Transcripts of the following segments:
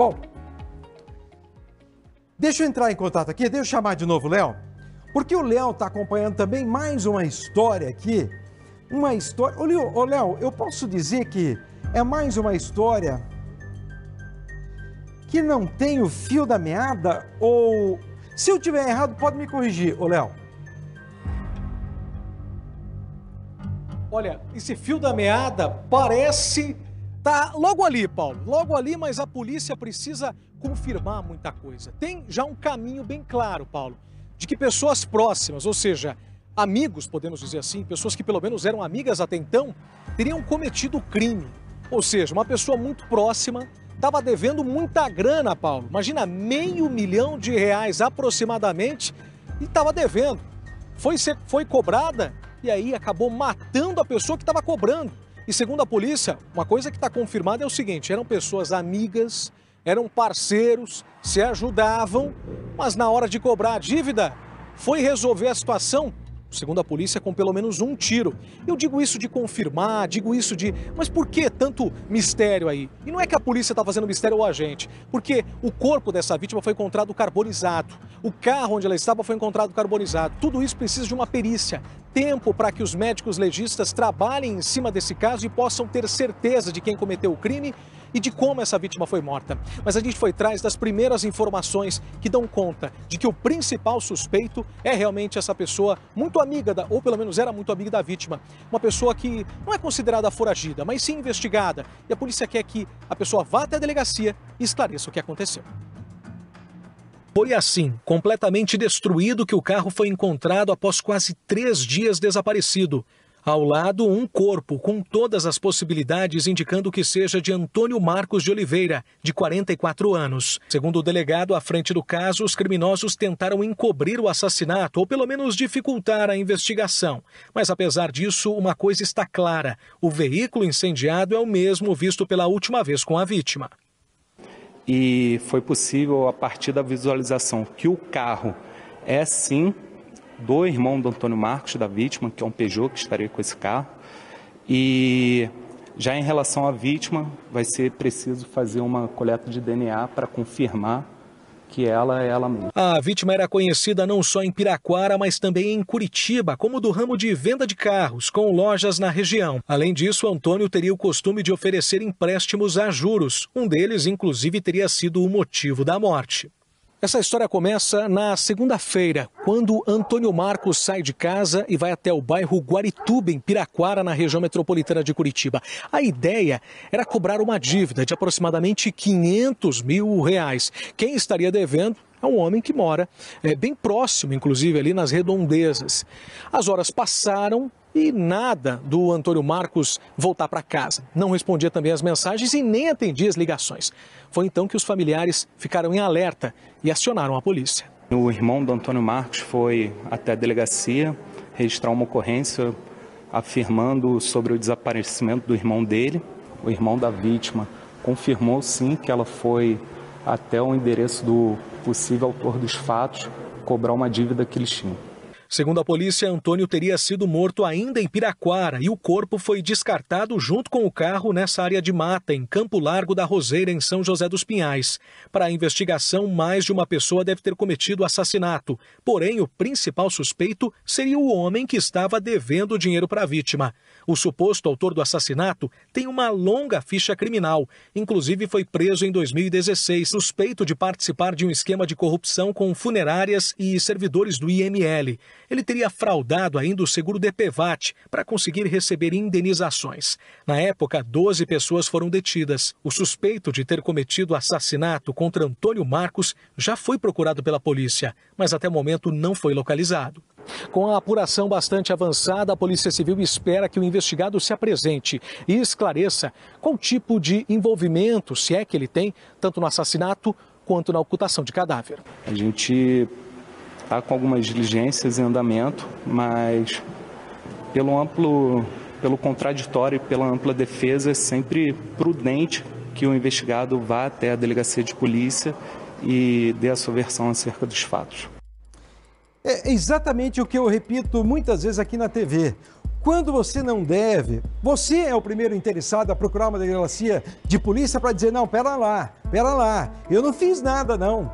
Bom, deixa eu entrar em contato aqui, deixa eu chamar de novo o Léo, porque o Léo está acompanhando também mais uma história aqui. Uma história. Ô, Léo, Léo, eu posso dizer que é mais uma história que não tem o fio da meada? Ou. Se eu tiver errado, pode me corrigir, ô Léo. Olha, esse fio da meada parece Tá logo ali, Paulo, logo ali, mas a polícia precisa confirmar muita coisa. Tem já um caminho bem claro, Paulo, de que pessoas próximas, ou seja, amigos, podemos dizer assim, pessoas que pelo menos eram amigas até então, teriam cometido o crime. Ou seja, uma pessoa muito próxima estava devendo muita grana, Paulo. Imagina, meio milhão de reais aproximadamente e estava devendo. Foi, ser, foi cobrada e aí acabou matando a pessoa que estava cobrando. E segundo a polícia, uma coisa que está confirmada é o seguinte: eram pessoas amigas, eram parceiros, se ajudavam, mas na hora de cobrar a dívida, foi resolver a situação segundo a polícia, com pelo menos um tiro. Eu digo isso de confirmar, digo isso de. Mas por que tanto mistério aí? E não é que a polícia está fazendo mistério ou a gente, porque o corpo dessa vítima foi encontrado carbonizado, o carro onde ela estava foi encontrado carbonizado. Tudo isso precisa de uma perícia. Tempo para que os médicos legistas trabalhem em cima desse caso e possam ter certeza de quem cometeu o crime e de como essa vítima foi morta. Mas a gente foi atrás das primeiras informações que dão conta de que o principal suspeito é realmente essa pessoa muito amiga, da, ou pelo menos era muito amiga da vítima. Uma pessoa que não é considerada foragida, mas sim investigada. E a polícia quer que a pessoa vá até a delegacia e esclareça o que aconteceu. Foi assim, completamente destruído, que o carro foi encontrado após quase três dias desaparecido. Ao lado, um corpo com todas as possibilidades indicando que seja de Antônio Marcos de Oliveira, de 44 anos. Segundo o delegado à frente do caso, os criminosos tentaram encobrir o assassinato ou pelo menos dificultar a investigação. Mas apesar disso, uma coisa está clara: o veículo incendiado é o mesmo visto pela última vez com a vítima. E foi possível, a partir da visualização, que o carro é sim do irmão do Antônio Marcos, da vítima, que é um Peugeot que estaria com esse carro. E já em relação à vítima, vai ser preciso fazer uma coleta de DNA para confirmar que ela é ela mesma. A vítima era conhecida não só em Piraquara, mas também em Curitiba, como do ramo de venda de carros, com lojas na região. Além disso, Antônio teria o costume de oferecer empréstimos a juros. Um deles, inclusive, teria sido o motivo da morte. Essa história começa na segunda-feira, quando Antônio Marcos sai de casa e vai até o bairro Guarituba, em Piraquara, na região metropolitana de Curitiba. A ideia era cobrar uma dívida de aproximadamente 500 mil reais. Quem estaria devendo é um homem que mora é, bem próximo, inclusive, ali nas redondezas. As horas passaram e nada do Antônio Marcos voltar para casa. Não respondia também as mensagens e nem atendia as ligações. Foi então que os familiares ficaram em alerta e acionaram a polícia. O irmão do Antônio Marcos foi até a delegacia registrar uma ocorrência afirmando sobre o desaparecimento do irmão dele. O irmão da vítima confirmou sim que ela foi até o endereço do possível autor dos fatos cobrar uma dívida que eles tinham. Segundo a polícia, Antônio teria sido morto ainda em Piraquara e o corpo foi descartado junto com o carro nessa área de mata, em Campo Largo da Roseira, em São José dos Pinhais. Para a investigação, mais de uma pessoa deve ter cometido assassinato. Porém, o principal suspeito seria o homem que estava devendo dinheiro para a vítima. O suposto autor do assassinato tem uma longa ficha criminal. Inclusive, foi preso em 2016, suspeito de participar de um esquema de corrupção com funerárias e servidores do IML ele teria fraudado ainda o seguro DPVAT para conseguir receber indenizações. Na época, 12 pessoas foram detidas. O suspeito de ter cometido assassinato contra Antônio Marcos já foi procurado pela polícia, mas até o momento não foi localizado. Com a apuração bastante avançada, a Polícia Civil espera que o investigado se apresente e esclareça qual tipo de envolvimento, se é que ele tem, tanto no assassinato quanto na ocultação de cadáver. A gente Está com algumas diligências em andamento, mas pelo amplo, pelo contraditório e pela ampla defesa, é sempre prudente que o investigado vá até a delegacia de polícia e dê a sua versão acerca dos fatos. É exatamente o que eu repito muitas vezes aqui na TV. Quando você não deve, você é o primeiro interessado a procurar uma delegacia de polícia para dizer: não, pera lá, pera lá, eu não fiz nada não.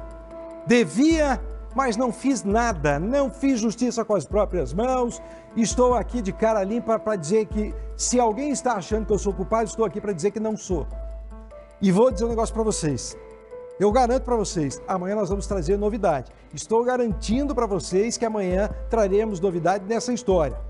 Devia mas não fiz nada, não fiz justiça com as próprias mãos. Estou aqui de cara limpa para dizer que, se alguém está achando que eu sou culpado, estou aqui para dizer que não sou. E vou dizer um negócio para vocês. Eu garanto para vocês, amanhã nós vamos trazer novidade. Estou garantindo para vocês que amanhã traremos novidade nessa história.